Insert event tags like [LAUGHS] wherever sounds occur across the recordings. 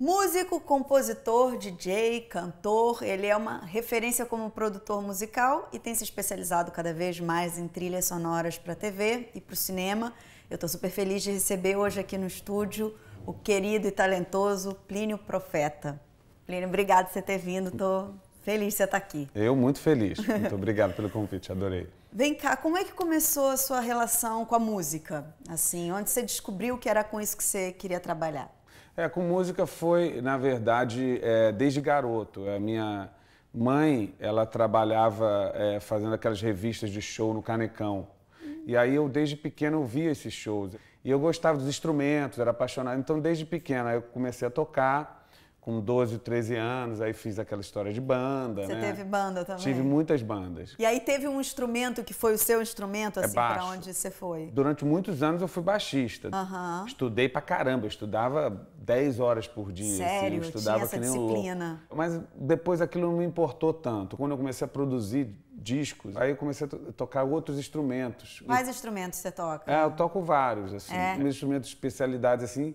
Músico, compositor, DJ, cantor, ele é uma referência como produtor musical e tem se especializado cada vez mais em trilhas sonoras para TV e para o cinema. Eu estou super feliz de receber hoje aqui no estúdio o querido e talentoso Plínio Profeta. Plínio, obrigado por você ter vindo. Tô Feliz de você estar tá aqui. Eu muito feliz. Muito obrigado pelo convite, adorei. Vem cá, como é que começou a sua relação com a música? Assim, onde você descobriu que era com isso que você queria trabalhar? É, com música foi, na verdade, é, desde garoto. A minha mãe, ela trabalhava é, fazendo aquelas revistas de show no Canecão. E aí eu, desde pequeno, via esses shows. E eu gostava dos instrumentos, era apaixonado. Então, desde pequena, eu comecei a tocar com 12, 13 anos, aí fiz aquela história de banda. Você né? teve banda também? Tive muitas bandas. E aí teve um instrumento que foi o seu instrumento, é assim, é para onde você foi? Durante muitos anos eu fui baixista. Uhum. Estudei pra caramba, eu estudava 10 horas por dia. Sério? Assim, eu estudava Tinha essa que nem disciplina. louco. Mas depois aquilo não me importou tanto. Quando eu comecei a produzir discos, aí eu comecei a tocar outros instrumentos. Quais e... instrumentos você toca? É, eu toco vários, assim. É. Meus instrumentos de especialidade, assim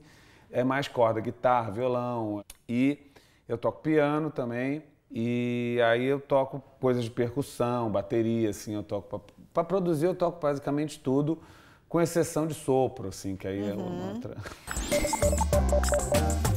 é mais corda, guitarra, violão. E eu toco piano também. E aí eu toco coisas de percussão, bateria, assim, eu toco para produzir eu toco basicamente tudo, com exceção de sopro, assim, que aí é uhum. é outra. [LAUGHS]